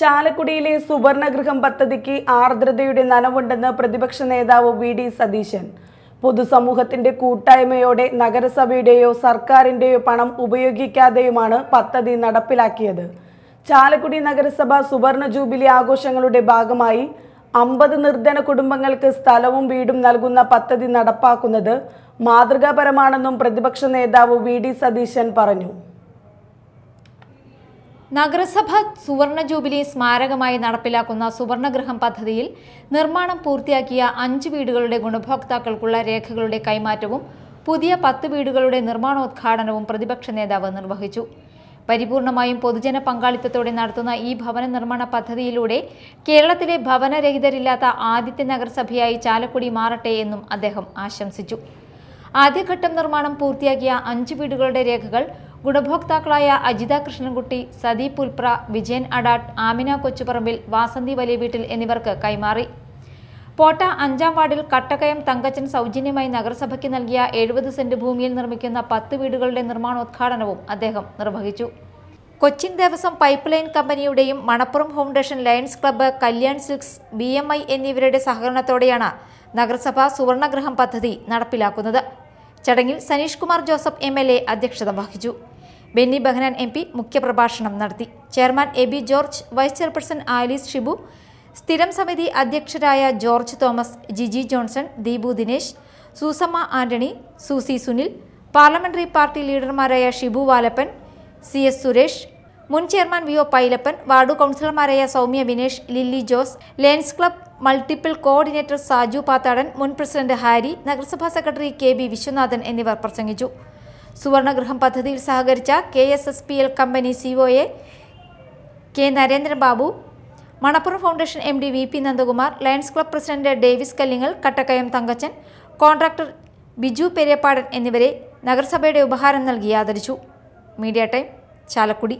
ചാലക്കുടിയിലെ സുവർണഗൃഹം പദ്ധതിക്ക് ആർദ്രതയുടെ നനവുണ്ടെന്ന് പ്രതിപക്ഷ നേതാവ് വി ഡി സതീശൻ പൊതുസമൂഹത്തിന്റെ കൂട്ടായ്മയോടെ നഗരസഭയുടെയോ സർക്കാരിന്റെയോ പണം ഉപയോഗിക്കാതെയുമാണ് പദ്ധതി നടപ്പിലാക്കിയത് ചാലക്കുടി നഗരസഭ സുവർണ ജൂബിലി ആഘോഷങ്ങളുടെ ഭാഗമായി അമ്പത് നിർധന കുടുംബങ്ങൾക്ക് സ്ഥലവും വീടും നൽകുന്ന പദ്ധതി നടപ്പാക്കുന്നത് മാതൃകാപരമാണെന്നും പ്രതിപക്ഷ നേതാവ് വി ഡി സതീശൻ പറഞ്ഞു നഗരസഭ സുവർണ ജൂബിലി സ്മാരകമായി നടപ്പിലാക്കുന്ന സുവർണഗൃഹം പദ്ധതിയിൽ നിർമ്മാണം പൂർത്തിയാക്കിയ അഞ്ച് വീടുകളുടെ ഗുണഭോക്താക്കൾക്കുള്ള രേഖകളുടെ കൈമാറ്റവും പുതിയ പത്ത് വീടുകളുടെ നിർമ്മാണോദ്ഘാടനവും പ്രതിപക്ഷ നേതാവ് നിർവഹിച്ചു പരിപൂർണമായും പൊതുജന പങ്കാളിത്തത്തോടെ നടത്തുന്ന ഈ ഭവന നിർമ്മാണ പദ്ധതിയിലൂടെ കേരളത്തിലെ ഭവനരഹിതരില്ലാത്ത ആദ്യത്തെ നഗരസഭയായി ചാലക്കുടി മാറട്ടെ എന്നും അദ്ദേഹം ആശംസിച്ചു ആദ്യഘട്ടം നിർമ്മാണം പൂർത്തിയാക്കിയ അഞ്ച് വീടുകളുടെ രേഖകൾ ഗുണഭോക്താക്കളായ അജിത കൃഷ്ണൻകുട്ടി സദീപ് പുൽപ്ര വിജയൻ അഡാട്ട് ആമിന കൊച്ചുപറമ്പിൽ വാസന്തി വലിയ വീട്ടിൽ എന്നിവർക്ക് കൈമാറി പോട്ട അഞ്ചാം വാർഡിൽ കട്ടക്കയം തങ്കച്ചൻ സൗജന്യമായി നഗരസഭയ്ക്ക് നൽകിയ എഴുപത് സെന്റ് ഭൂമിയിൽ നിർമ്മിക്കുന്ന പത്ത് വീടുകളുടെ നിർമ്മാണോദ്ഘാടനവും അദ്ദേഹം നിർവഹിച്ചു കൊച്ചിൻ ദേവസ്വം പൈപ്പ് ലൈൻ കമ്പനിയുടെയും Manappuram foundation lions club Kalyan silks B M I എന്നിവരുടെ സഹകരണത്തോടെയാണ് നഗരസഭ സുവർണഗ്രഹം പദ്ധതി നടപ്പിലാക്കുന്നത് ചടങ്ങിൽ സനീഷ് കുമാർ ജോസഫ് എം അധ്യക്ഷത വഹിച്ചു ബെന്നി ബഹനാൻ എം പി മുഖ്യപ്രഭാഷണം നടത്തി chairman A B George vice chairperson Alice Shibu സ്ഥിരം സമിതി അധ്യക്ഷരായ George Thomas Jiji Johnson Deepu Dinesh Susamma Antony Susie Sunil parliamentary party ലീഡർമാരായ ഷിബു വാലപ്പൻ സി എസ് സുരേഷ് മുൻ chairman V O Pailappan ward കൗൺസിലർമാരായ Soumya Vinesh Lilly Jose lions club multiple coordinator Saju Pathadan മുൻ പ്രസിഡന്റ് ഹാരി നഗരസഭാ സെക്രട്ടറി കെ ബി വിശ്വനാഥൻ എന്നിവർ പ്രസംഗിച്ചു സുവർണഗൃഹം പദ്ധതിയിൽ സഹകരിച്ച K S S P L company സിഒയെ K Narendrababu Manappuram foundation M D V P Nandakumar lions club president Davis Kallingal Kattakkayam Thankachan contractor Biju Periyappadan എന്നിവരെ നഗരസഭയുടെ ഉപഹാരം നൽകി ആദരിച്ചു മീഡിയ ടൈം ചാലക്കുടി